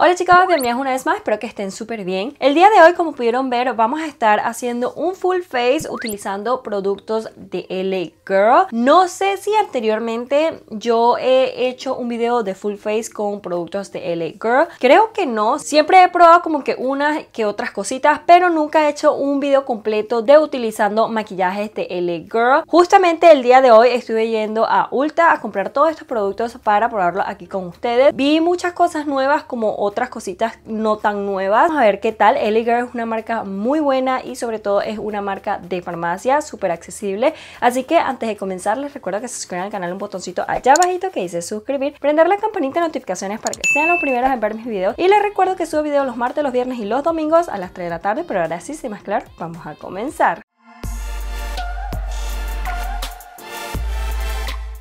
Hola chicos, bienvenidos una vez más, espero que estén súper bien. El día de hoy, como pudieron ver, vamos a estar haciendo un full face utilizando productos de LA Girl. No sé si anteriormente yo he hecho un video de full face con productos de LA Girl. Creo que no, siempre he probado como que unas que otras cositas, pero nunca he hecho un video completo de utilizando maquillajes de LA Girl. Justamente el día de hoy estuve yendo a Ulta a comprar todos estos productos para probarlo aquí con ustedes. Vi muchas cosas nuevas como otras cositas no tan nuevas. Vamos a ver qué tal. Girl es una marca muy buena y sobre todo es una marca de farmacia súper accesible. Así que antes de comenzar les recuerdo que se suscriban al canal un botoncito allá abajito que dice suscribir, prender la campanita de notificaciones para que sean los primeros en ver mis videos. Y les recuerdo que subo videos los martes, los viernes y los domingos a las 3 de la tarde, pero ahora sí, sin más claro, vamos a comenzar.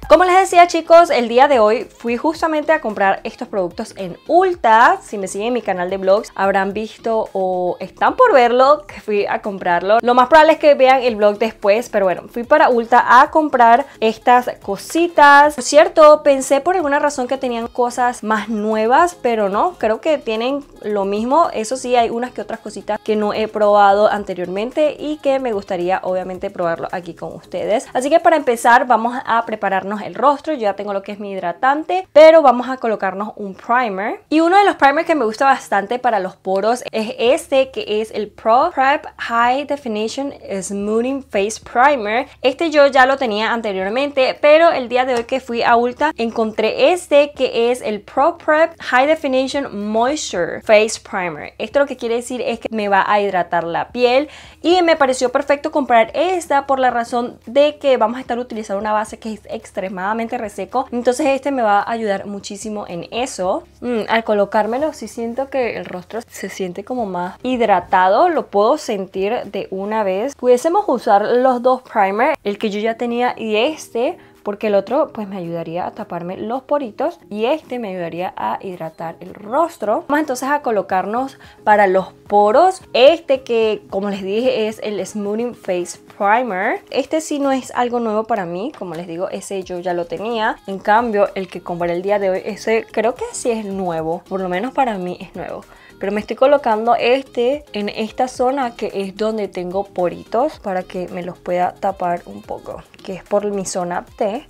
Como les decía chicos, el día de hoy fui justamente a comprar estos productos en Ulta. Si me siguen en mi canal de blogs habrán visto o están por verlo que fui a comprarlo. Lo más probable es que vean el blog después, pero bueno, fui para Ulta a comprar estas cositas. Por cierto, pensé por alguna razón que tenían cosas más nuevas, pero no, creo que tienen lo mismo. Eso sí, hay unas que otras cositas que no he probado anteriormente y que me gustaría obviamente probarlo aquí con ustedes. Así que para empezar vamos a prepararnos el rostro. Yo ya tengo lo que es mi hidratante, pero vamos a colocarnos un primer. Y uno de los primers que me gusta bastante para los poros es este que es el Pro Prep High Definition Smoothing Face Primer. Este yo ya lo tenía anteriormente, pero el día de hoy que fui a Ulta encontré este que es el Pro Prep High Definition Moisture Face Primer. Esto lo que quiere decir es que me va a hidratar la piel y me pareció perfecto comprar esta por la razón de que vamos a estar utilizando una base que es extra extremadamente reseco. Entonces este me va a ayudar muchísimo en eso. Mm, al colocármelo si siento que el rostro se siente como más hidratado. Lo puedo sentir de una vez. Pudiésemos usar los dos primer El que yo ya tenía y este porque el otro pues me ayudaría a taparme los poritos y este me ayudaría a hidratar el rostro. Vamos entonces a colocarnos para los poros este que como les dije es el Smoothing Face Primer. Este sí no es algo nuevo para mí, como les digo ese yo ya lo tenía. En cambio el que compré el día de hoy ese creo que sí es nuevo, por lo menos para mí es nuevo pero me estoy colocando este en esta zona que es donde tengo poritos para que me los pueda tapar un poco, que es por mi zona T.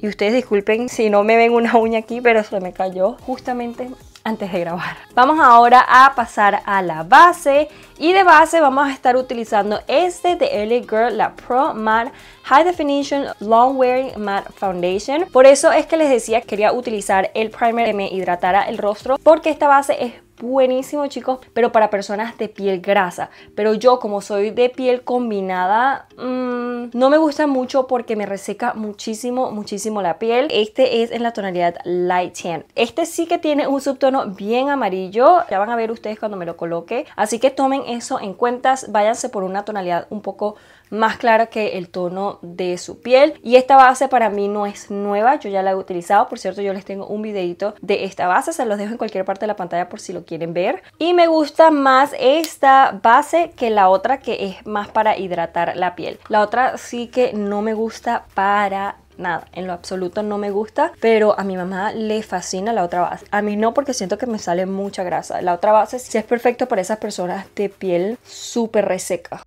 Y ustedes disculpen si no me ven una uña aquí, pero se me cayó justamente antes de grabar. Vamos ahora a pasar a la base y de base vamos a estar utilizando este de LA Girl, la Pro Matte High Definition Long Wearing Matte Foundation. Por eso es que les decía que quería utilizar el primer que me hidratara el rostro porque esta base es buenísimo, chicos, pero para personas de piel grasa. Pero yo, como soy de piel combinada, mm, no me gusta mucho porque me reseca muchísimo, muchísimo la piel. Este es en la tonalidad Light Tan. Este sí que tiene un subtono bien amarillo. Ya van a ver ustedes cuando me lo coloque. Así que tomen eso en cuenta Váyanse por una tonalidad un poco más clara que el tono de su piel. Y esta base para mí no es nueva, yo ya la he utilizado. Por cierto, yo les tengo un videito de esta base, se los dejo en cualquier parte de la pantalla por si lo quieren ver. Y me gusta más esta base que la otra que es más para hidratar la piel. La otra sí que no me gusta para nada, en lo absoluto no me gusta, pero a mi mamá le fascina la otra base. A mí no porque siento que me sale mucha grasa. La otra base sí es perfecto para esas personas de piel súper reseca.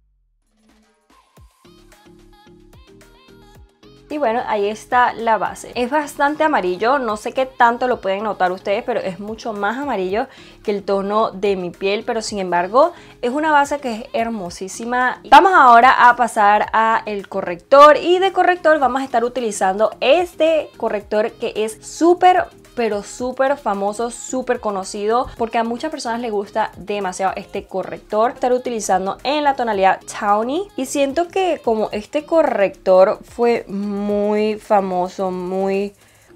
Y bueno, ahí está la base. Es bastante amarillo, no sé qué tanto lo pueden notar ustedes, pero es mucho más amarillo que el tono de mi piel, pero sin embargo es una base que es hermosísima. Vamos ahora a pasar a el corrector y de corrector vamos a estar utilizando este corrector que es súper pero súper famoso, súper conocido, porque a muchas personas les gusta demasiado este corrector. Estar utilizando en la tonalidad Tawny. Y siento que como este corrector fue muy famoso, muy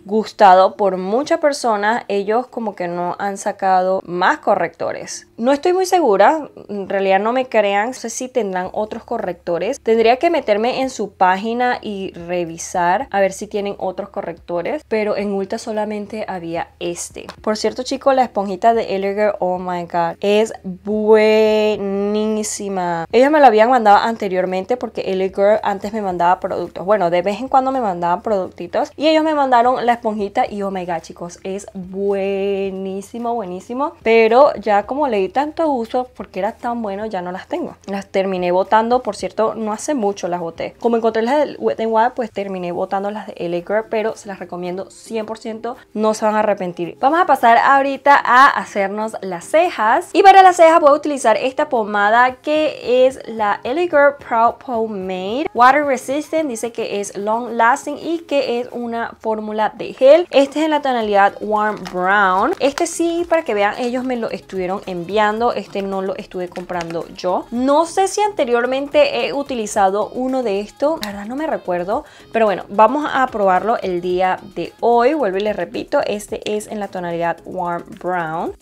gustado por muchas personas, ellos como que no han sacado más correctores. No estoy muy segura, en realidad no me crean, sé si tendrán otros correctores. Tendría que meterme en su página y revisar a ver si tienen otros correctores, pero en Ulta solamente había este. Por cierto, chicos, la esponjita de Elegir, oh my god, es buenísima. Ellos me la habían mandado anteriormente porque Elegir antes me mandaba productos. Bueno, de vez en cuando me mandaban productitos y ellos me mandaron las esponjita y omega chicos, es buenísimo, buenísimo. Pero ya como le di tanto uso, porque era tan bueno, ya no las tengo. Las terminé botando, por cierto, no hace mucho las boté. Como encontré las de Wet n Wild, pues terminé botando las de LA pero se las recomiendo 100%, no se van a arrepentir. Vamos a pasar ahorita a hacernos las cejas. Y para las cejas voy a utilizar esta pomada que es la LA Girl Proud Pomade Water Resistant. Dice que es long lasting y que es una fórmula de gel. Este es en la tonalidad Warm Brown. Este sí, para que vean, ellos me lo estuvieron enviando. Este no lo estuve comprando yo. No sé si anteriormente he utilizado uno de estos. La verdad no me recuerdo. Pero bueno, vamos a probarlo el día de hoy. Vuelvo y les repito, este es en la tonalidad Warm Brown.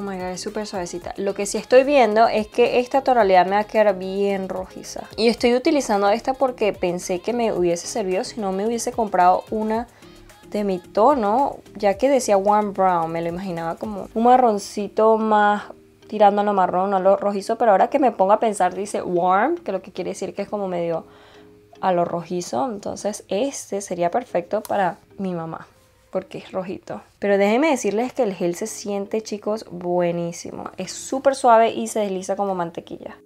Oh my god, es súper suavecita. Lo que sí estoy viendo es que esta tonalidad me va a quedar bien rojiza. Y estoy utilizando esta porque pensé que me hubiese servido si no me hubiese comprado una de mi tono, ya que decía warm brown, me lo imaginaba como un marroncito más tirando a lo marrón, a lo rojizo, pero ahora que me pongo a pensar dice warm, que lo que quiere decir que es como medio a lo rojizo, entonces este sería perfecto para mi mamá porque es rojito. Pero déjenme decirles que el gel se siente, chicos, buenísimo. Es súper suave y se desliza como mantequilla.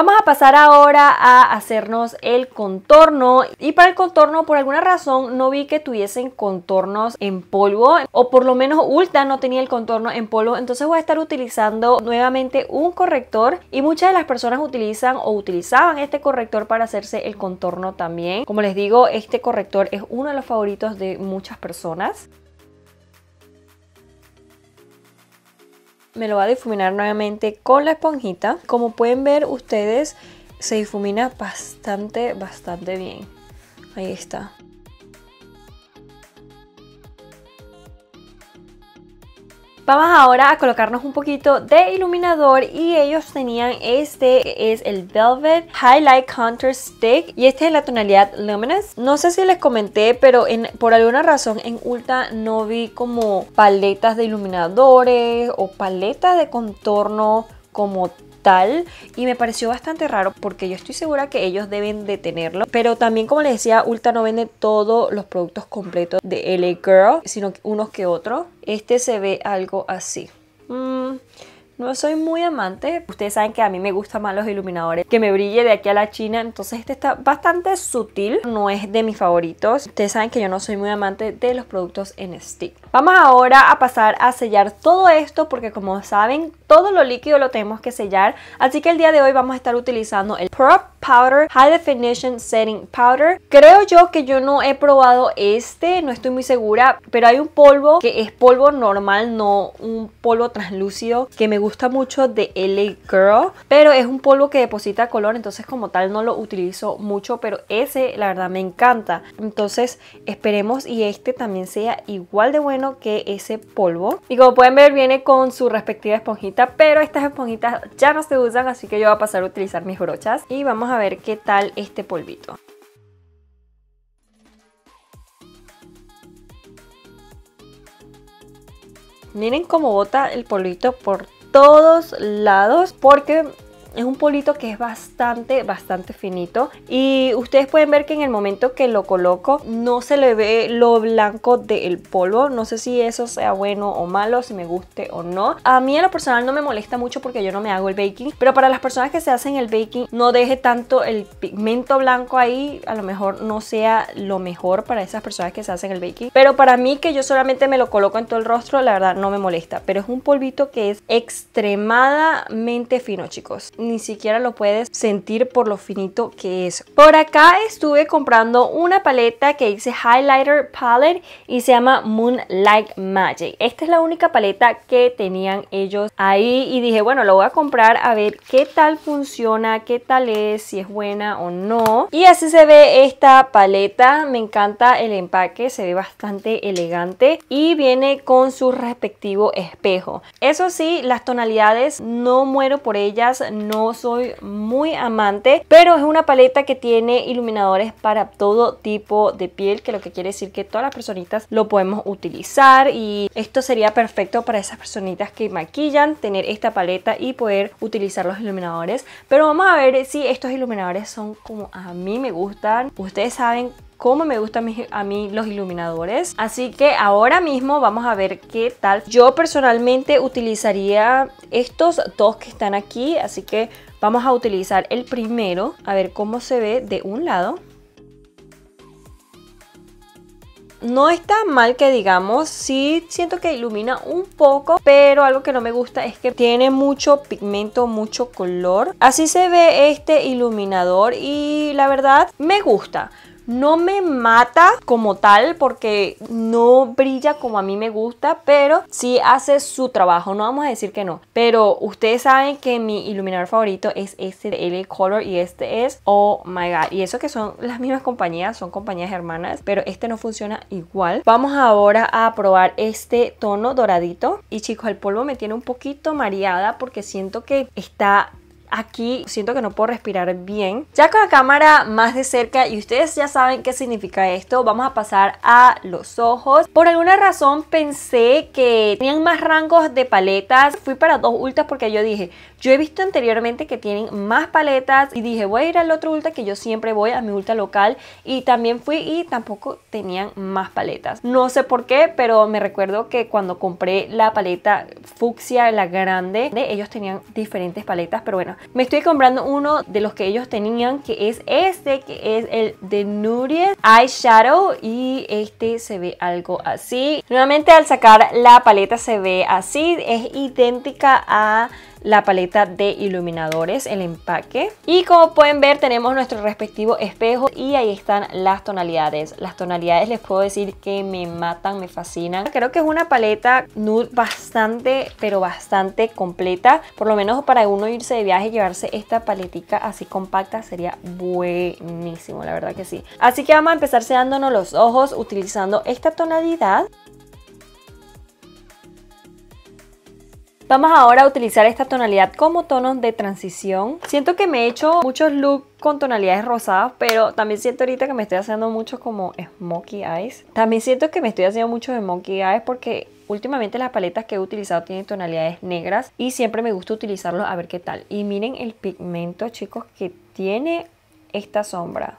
Vamos a pasar ahora a hacernos el contorno y para el contorno por alguna razón no vi que tuviesen contornos en polvo o por lo menos Ulta no tenía el contorno en polvo entonces voy a estar utilizando nuevamente un corrector y muchas de las personas utilizan o utilizaban este corrector para hacerse el contorno también. Como les digo este corrector es uno de los favoritos de muchas personas. me lo va a difuminar nuevamente con la esponjita. Como pueden ver ustedes, se difumina bastante, bastante bien. Ahí está. Vamos ahora a colocarnos un poquito de iluminador y ellos tenían este es el Velvet Highlight Contour Stick y este es la tonalidad Luminous. No sé si les comenté, pero por alguna razón en Ulta no vi como paletas de iluminadores o paletas de contorno como y me pareció bastante raro porque yo estoy segura que ellos deben de tenerlo. Pero también como les decía, Ulta no vende todos los productos completos de LA Girl, sino unos que otros. Este se ve algo así. Mm, no soy muy amante. Ustedes saben que a mí me gustan más los iluminadores. Que me brille de aquí a la China. Entonces este está bastante sutil. No es de mis favoritos. Ustedes saben que yo no soy muy amante de los productos en stick. Vamos ahora a pasar a sellar todo esto. Porque como saben, todo lo líquido lo tenemos que sellar. Así que el día de hoy vamos a estar utilizando el Prop Powder High Definition Setting Powder. Creo yo que yo no he probado este, no estoy muy segura, pero hay un polvo que es polvo normal, no un polvo translúcido que me gusta mucho de LA Girl, pero es un polvo que deposita color, entonces como tal no lo utilizo mucho, pero ese la verdad me encanta. Entonces esperemos y este también sea igual de bueno que ese polvo. Y como pueden ver viene con su respectiva esponjita pero estas esponjitas ya no se usan, así que yo voy a pasar a utilizar mis brochas. Y vamos a ver qué tal este polvito. Miren cómo bota el polvito por todos lados porque es un polito que es bastante, bastante finito. Y ustedes pueden ver que en el momento que lo coloco no se le ve lo blanco del polvo. No sé si eso sea bueno o malo, si me guste o no. A mí en lo personal no me molesta mucho porque yo no me hago el baking. Pero para las personas que se hacen el baking, no deje tanto el pigmento blanco ahí. A lo mejor no sea lo mejor para esas personas que se hacen el baking. Pero para mí que yo solamente me lo coloco en todo el rostro, la verdad no me molesta. Pero es un polvito que es extremadamente fino, chicos ni siquiera lo puedes sentir por lo finito que es. Por acá estuve comprando una paleta que dice Highlighter Palette y se llama Moonlight Magic. Esta es la única paleta que tenían ellos ahí y dije, bueno, lo voy a comprar a ver qué tal funciona, qué tal es, si es buena o no. Y así se ve esta paleta, me encanta el empaque, se ve bastante elegante y viene con su respectivo espejo. Eso sí, las tonalidades no muero por ellas, no soy muy amante, pero es una paleta que tiene iluminadores para todo tipo de piel, que lo que quiere decir que todas las personitas lo podemos utilizar y esto sería perfecto para esas personitas que maquillan, tener esta paleta y poder utilizar los iluminadores. Pero vamos a ver si estos iluminadores son como a mí me gustan. Ustedes saben como me gustan a mí los iluminadores. Así que ahora mismo vamos a ver qué tal. Yo personalmente utilizaría estos dos que están aquí, así que vamos a utilizar el primero, a ver cómo se ve de un lado. No está mal que digamos, sí siento que ilumina un poco, pero algo que no me gusta es que tiene mucho pigmento, mucho color. Así se ve este iluminador y la verdad me gusta. No me mata como tal porque no brilla como a mí me gusta, pero sí hace su trabajo. No vamos a decir que no. Pero ustedes saben que mi iluminador favorito es este de LA Color y este es Oh My God. Y eso que son las mismas compañías, son compañías hermanas, pero este no funciona igual. Vamos ahora a probar este tono doradito. Y chicos, el polvo me tiene un poquito mareada porque siento que está aquí siento que no puedo respirar bien. Ya con la cámara más de cerca y ustedes ya saben qué significa esto, vamos a pasar a los ojos. Por alguna razón pensé que tenían más rangos de paletas. Fui para dos ultas porque yo dije, yo he visto anteriormente que tienen más paletas y dije, voy a ir al otro ulta que yo siempre voy a mi ulta local y también fui y tampoco tenían más paletas. No sé por qué, pero me recuerdo que cuando compré la paleta fucsia, la grande, ellos tenían diferentes paletas, pero bueno, me estoy comprando uno de los que ellos tenían, que es este, que es el de Nourish Eyeshadow. Y este se ve algo así. Nuevamente al sacar la paleta se ve así. Es idéntica a la paleta de iluminadores, el empaque. Y como pueden ver tenemos nuestro respectivo espejo y ahí están las tonalidades. Las tonalidades les puedo decir que me matan, me fascinan. Creo que es una paleta nude bastante, pero bastante completa. Por lo menos para uno irse de viaje y llevarse esta paletica así compacta sería buenísimo, la verdad que sí. Así que vamos a empezar sellándonos los ojos utilizando esta tonalidad Vamos ahora a utilizar esta tonalidad como tonos de transición. Siento que me he hecho muchos looks con tonalidades rosadas, pero también siento ahorita que me estoy haciendo muchos como smokey eyes. También siento que me estoy haciendo muchos smokey eyes porque últimamente las paletas que he utilizado tienen tonalidades negras y siempre me gusta utilizarlos a ver qué tal. Y miren el pigmento, chicos, que tiene esta sombra.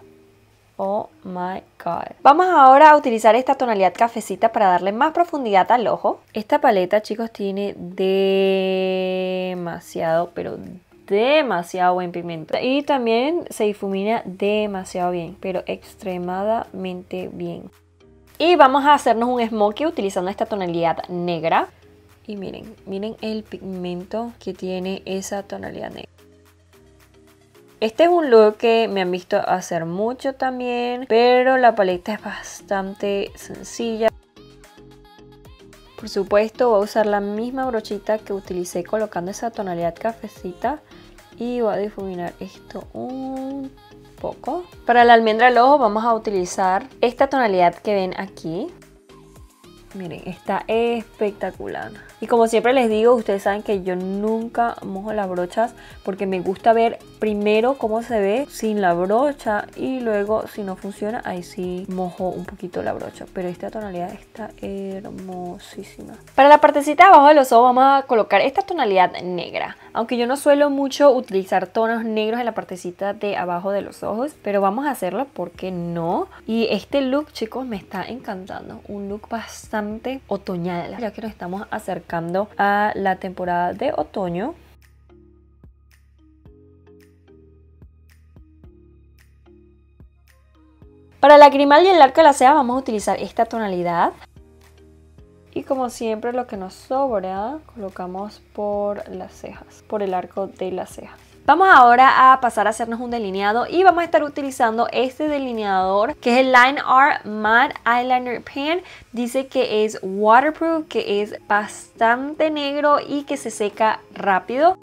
Oh my god. Vamos ahora a utilizar esta tonalidad cafecita para darle más profundidad al ojo. Esta paleta, chicos, tiene demasiado, pero demasiado buen pigmento. Y también se difumina demasiado bien, pero extremadamente bien. Y vamos a hacernos un smokey utilizando esta tonalidad negra. Y miren, miren el pigmento que tiene esa tonalidad negra. Este es un look que me han visto hacer mucho también, pero la paleta es bastante sencilla. Por supuesto voy a usar la misma brochita que utilicé colocando esa tonalidad cafecita y voy a difuminar esto un poco. Para la almendra del ojo vamos a utilizar esta tonalidad que ven aquí. Miren, está espectacular. Y como siempre les digo, ustedes saben que yo nunca mojo las brochas porque me gusta ver primero cómo se ve sin la brocha y luego si no funciona, ahí sí mojo un poquito la brocha. Pero esta tonalidad está hermosísima. Para la partecita de abajo de los ojos vamos a colocar esta tonalidad negra. Aunque yo no suelo mucho utilizar tonos negros en la partecita de abajo de los ojos, pero vamos a hacerlo porque no. Y este look, chicos, me está encantando. Un look bastante otoñal, ya que nos estamos acercando a la temporada de otoño. Para la grimal y el arco de la ceja vamos a utilizar esta tonalidad. Y como siempre lo que nos sobra colocamos por las cejas, por el arco de la cejas. Vamos ahora a pasar a hacernos un delineado y vamos a estar utilizando este delineador que es el Line Art Matte Eyeliner Pen. Dice que es waterproof, que es bastante negro y que se seca rápido.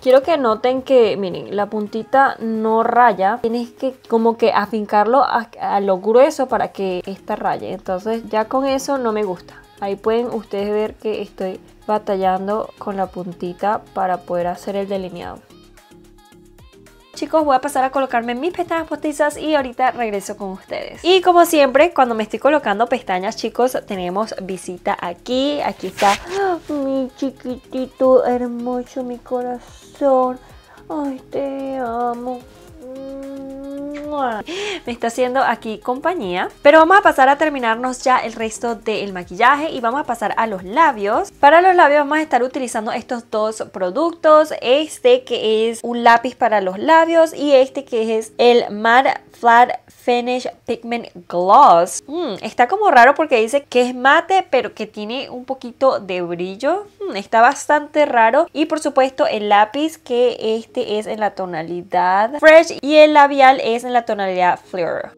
Quiero que noten que, miren, la puntita no raya. Tienes que como que afincarlo a, a lo grueso para que esta raye. Entonces ya con eso no me gusta. Ahí pueden ustedes ver que estoy batallando con la puntita para poder hacer el delineado. Chicos, voy a pasar a colocarme mis pestañas postizas y ahorita regreso con ustedes. Y como siempre, cuando me estoy colocando pestañas, chicos, tenemos visita aquí. Aquí está mi chiquitito hermoso, mi corazón. Ay, te amo. Me está haciendo aquí compañía. Pero vamos a pasar a terminarnos ya el resto del maquillaje y vamos a pasar a los labios. Para los labios vamos a estar utilizando estos dos productos. Este que es un lápiz para los labios y este que es el Matte Flat Finish Pigment Gloss. Mm, está como raro porque dice que es mate pero que tiene un poquito de brillo. Mm, está bastante raro. Y por supuesto el lápiz que este es en la tonalidad Fresh y el labial es en la tonalidad Fleur.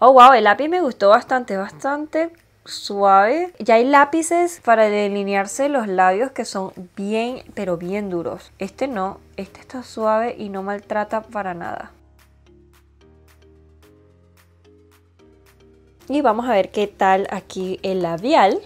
Oh wow, el lápiz me gustó bastante, bastante suave. Ya hay lápices para delinearse los labios que son bien, pero bien duros. Este no, este está suave y no maltrata para nada. Y vamos a ver qué tal aquí el labial.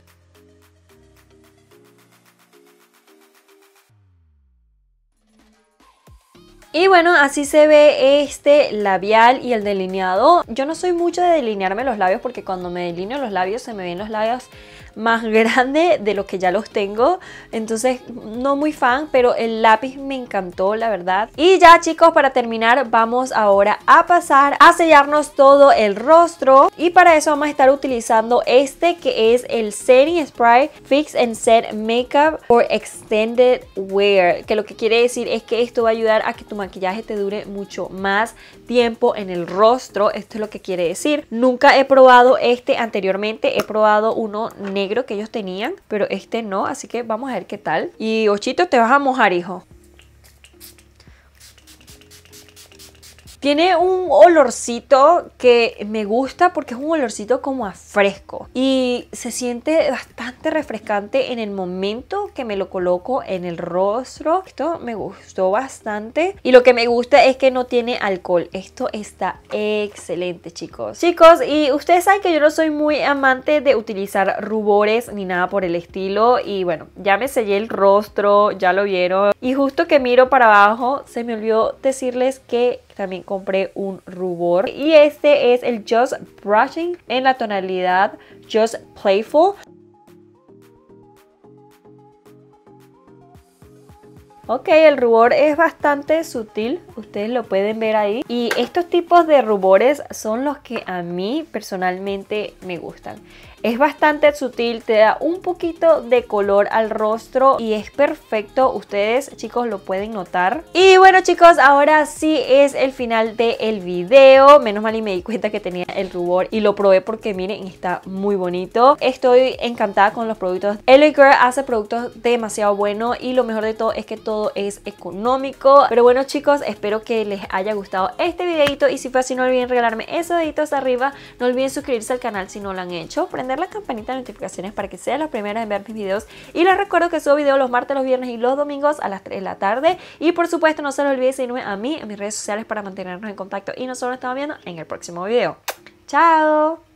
Y bueno, así se ve este labial y el delineado. Yo no soy mucho de delinearme los labios porque cuando me delineo los labios se me ven los labios más grande de lo que ya los tengo. Entonces, no muy fan, pero el lápiz me encantó, la verdad. Y ya chicos, para terminar, vamos ahora a pasar a sellarnos todo el rostro. Y para eso vamos a estar utilizando este que es el Setting Spray Fix and Set Makeup for Extended Wear. Que lo que quiere decir es que esto va a ayudar a que tu maquillaje te dure mucho más tiempo en el rostro. Esto es lo que quiere decir. Nunca he probado este anteriormente, he probado uno negro que ellos tenían, pero este no, así que vamos a ver qué tal. Y Ochito, te vas a mojar, hijo. Tiene un olorcito que me gusta porque es un olorcito como a fresco y se siente bastante refrescante en el momento que me lo coloco en el rostro. Esto me gustó bastante y lo que me gusta es que no tiene alcohol. Esto está excelente, chicos. Chicos, y ustedes saben que yo no soy muy amante de utilizar rubores ni nada por el estilo y bueno, ya me sellé el rostro, ya lo vieron y justo que miro para abajo se me olvidó decirles que también compré un rubor. Y este es el Just Brushing en la tonalidad Just Playful. Ok, el rubor es bastante sutil, ustedes lo pueden ver ahí. Y estos tipos de rubores son los que a mí personalmente me gustan. Es bastante sutil, te da un poquito de color al rostro y es perfecto. Ustedes, chicos, lo pueden notar. Y bueno, chicos, ahora sí es el final del el video. Menos mal y me di cuenta que tenía el rubor y lo probé porque miren, está muy bonito. Estoy encantada con los productos. Hello Girl hace productos demasiado buenos y lo mejor de todo es que todo es económico. Pero bueno, chicos, espero que les haya gustado este videito y si fue así no olviden regalarme esos deditos arriba. No olviden suscribirse al canal si no lo han hecho. Prender la campanita de notificaciones para que sean las primeras en ver mis videos. Y les recuerdo que subo videos los martes, los viernes y los domingos a las 3 de la tarde. Y por supuesto, no se los olvide seguirme a mí en mis redes sociales para mantenernos en contacto. Y nosotros nos estamos viendo en el próximo video. ¡Chao!